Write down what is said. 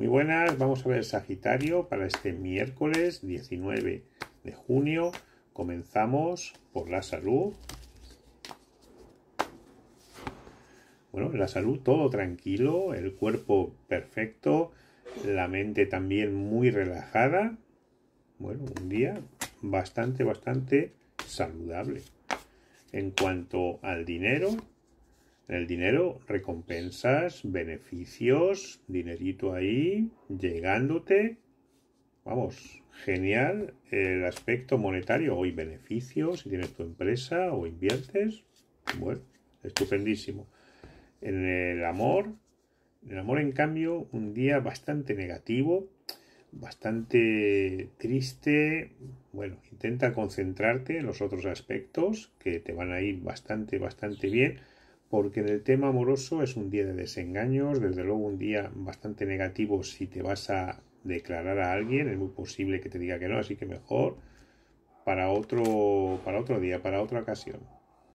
Muy buenas, vamos a ver Sagitario para este miércoles 19 de junio. Comenzamos por la salud. Bueno, la salud todo tranquilo, el cuerpo perfecto, la mente también muy relajada. Bueno, un día bastante, bastante saludable. En cuanto al dinero, en el dinero, recompensas, beneficios, dinerito ahí, llegándote. Vamos, genial el aspecto monetario. Hoy beneficios, si tienes tu empresa o inviertes. Bueno, estupendísimo. En el amor, el amor en cambio, un día bastante negativo, bastante triste. Bueno, intenta concentrarte en los otros aspectos que te van a ir bastante, bastante bien porque en el tema amoroso es un día de desengaños, desde luego un día bastante negativo si te vas a declarar a alguien, es muy posible que te diga que no, así que mejor para otro para otro día, para otra ocasión.